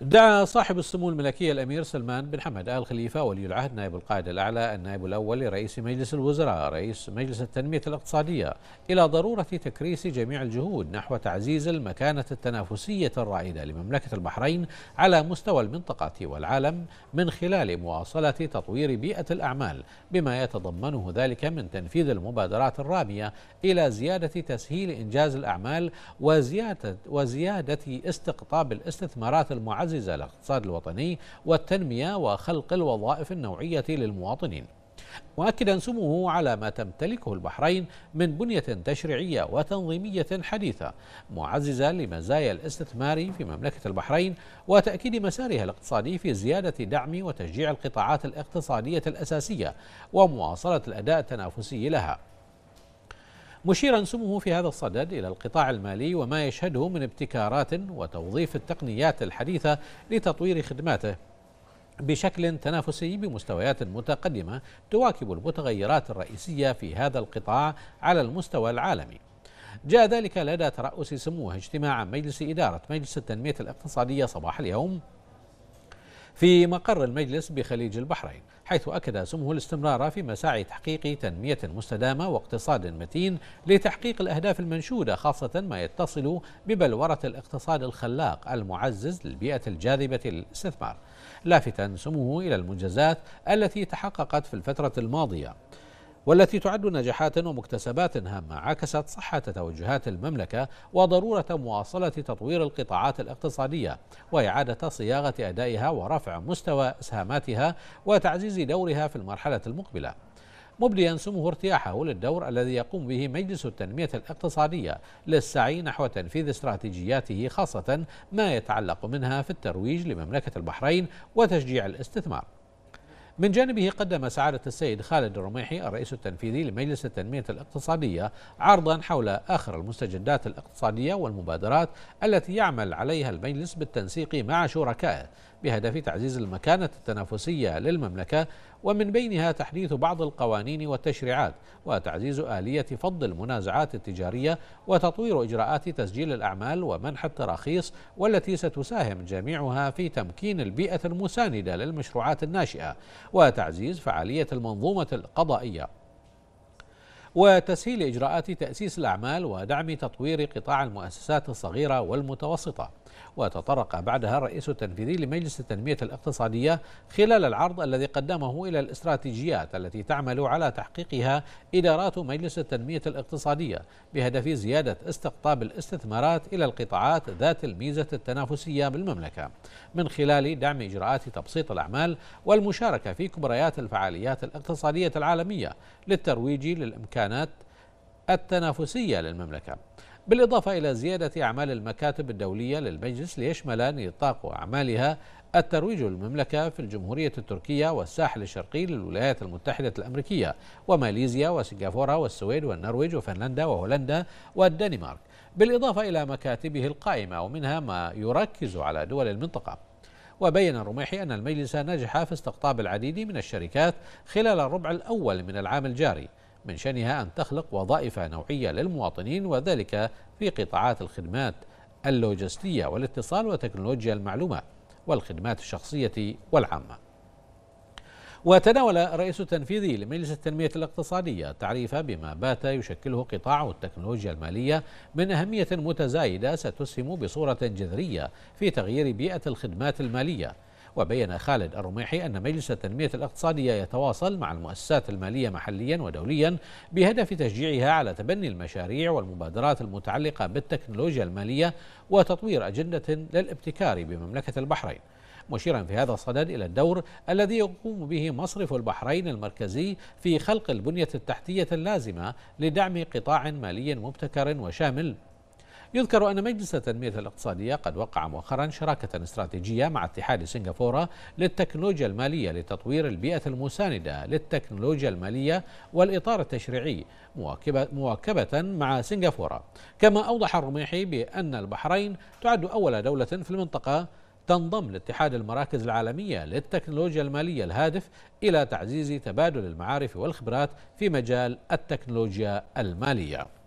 دعا صاحب السمو الملكية الأمير سلمان بن حمد آل خليفة ولي العهد نائب القائد الأعلى النائب الأول لرئيس مجلس الوزراء رئيس مجلس التنمية الاقتصادية إلى ضرورة تكريس جميع الجهود نحو تعزيز المكانة التنافسية الرائدة لمملكة البحرين على مستوى المنطقة والعالم من خلال مواصلة تطوير بيئة الأعمال بما يتضمنه ذلك من تنفيذ المبادرات الرامية إلى زيادة تسهيل إنجاز الأعمال وزيادة, وزيادة استقطاب الاستثمارات المعدة وعزز الاقتصاد الوطني والتنمية وخلق الوظائف النوعية للمواطنين مؤكدا سموه على ما تمتلكه البحرين من بنية تشريعية وتنظيمية حديثة معززة لمزايا الاستثمار في مملكة البحرين وتأكيد مسارها الاقتصادي في زيادة دعم وتشجيع القطاعات الاقتصادية الأساسية ومواصلة الأداء التنافسي لها مشيرا سموه في هذا الصدد إلى القطاع المالي وما يشهده من ابتكارات وتوظيف التقنيات الحديثة لتطوير خدماته بشكل تنافسي بمستويات متقدمة تواكب المتغيرات الرئيسية في هذا القطاع على المستوى العالمي جاء ذلك لدى ترأس سموه اجتماع مجلس إدارة مجلس التنمية الاقتصادية صباح اليوم في مقر المجلس بخليج البحرين حيث أكد سمه الاستمرار في مساعي تحقيق تنمية مستدامة واقتصاد متين لتحقيق الأهداف المنشودة خاصة ما يتصل ببلورة الاقتصاد الخلاق المعزز للبيئة الجاذبة للاستثمار لافتا سموه إلى المنجزات التي تحققت في الفترة الماضية والتي تعد نجاحات ومكتسبات هامة عكست صحة توجهات المملكة وضرورة مواصلة تطوير القطاعات الاقتصادية وإعادة صياغة أدائها ورفع مستوى إسهاماتها وتعزيز دورها في المرحلة المقبلة مبديا سمه ارتياحه للدور الذي يقوم به مجلس التنمية الاقتصادية للسعي نحو تنفيذ استراتيجياته خاصة ما يتعلق منها في الترويج لمملكة البحرين وتشجيع الاستثمار من جانبه قدم سعادة السيد خالد الرميحي الرئيس التنفيذي لمجلس التنمية الاقتصادية عرضا حول آخر المستجدات الاقتصادية والمبادرات التي يعمل عليها المجلس بالتنسيق مع شركائه بهدف تعزيز المكانة التنافسية للمملكة ومن بينها تحديث بعض القوانين والتشريعات وتعزيز آلية فض المنازعات التجارية وتطوير إجراءات تسجيل الأعمال ومنح التراخيص والتي ستساهم جميعها في تمكين البيئة المساندة للمشروعات الناشئة وتعزيز فعالية المنظومة القضائية وتسهيل إجراءات تأسيس الأعمال ودعم تطوير قطاع المؤسسات الصغيرة والمتوسطة وتطرق بعدها الرئيس التنفيذي لمجلس التنمية الاقتصادية خلال العرض الذي قدمه إلى الاستراتيجيات التي تعمل على تحقيقها إدارات مجلس التنمية الاقتصادية بهدف زيادة استقطاب الاستثمارات إلى القطاعات ذات الميزة التنافسية بالمملكة من خلال دعم إجراءات تبسيط الأعمال والمشاركة في كبريات الفعاليات الاقتصادية العالمية للترويج للإمكان الامكانات التنافسيه للمملكه. بالاضافه الى زياده اعمال المكاتب الدوليه للمجلس ليشمل نطاق اعمالها الترويج للمملكه في الجمهوريه التركيه والساحل الشرقي للولايات المتحده الامريكيه وماليزيا وسنغافوره والسويد والنرويج وفنلندا وهولندا والدنمارك. بالاضافه الى مكاتبه القائمه ومنها ما يركز على دول المنطقه. وبين الرميحي أن المجلس نجح في استقطاب العديد من الشركات خلال الربع الأول من العام الجاري من شأنها أن تخلق وظائف نوعية للمواطنين وذلك في قطاعات الخدمات اللوجستية والاتصال وتكنولوجيا المعلومات والخدمات الشخصية والعامة وتناول الرئيس التنفيذي لمجلس التنمية الاقتصادية تعريف بما بات يشكله قطاع التكنولوجيا المالية من أهمية متزايدة ستسهم بصورة جذرية في تغيير بيئة الخدمات المالية وبين خالد الرميحي أن مجلس التنمية الاقتصادية يتواصل مع المؤسسات المالية محليا ودوليا بهدف تشجيعها على تبني المشاريع والمبادرات المتعلقة بالتكنولوجيا المالية وتطوير أجندة للابتكار بمملكة البحرين مشيرا في هذا الصدد إلى الدور الذي يقوم به مصرف البحرين المركزي في خلق البنية التحتية اللازمة لدعم قطاع مالي مبتكر وشامل يذكر أن مجلس التنمية الاقتصادية قد وقع مؤخرا شراكة استراتيجية مع اتحاد سنغافورة للتكنولوجيا المالية لتطوير البيئة المساندة للتكنولوجيا المالية والإطار التشريعي مواكبة مع سنغافورة كما أوضح الرميحي بأن البحرين تعد أول دولة في المنطقة تنضم لاتحاد المراكز العالمية للتكنولوجيا المالية الهادف إلى تعزيز تبادل المعارف والخبرات في مجال التكنولوجيا المالية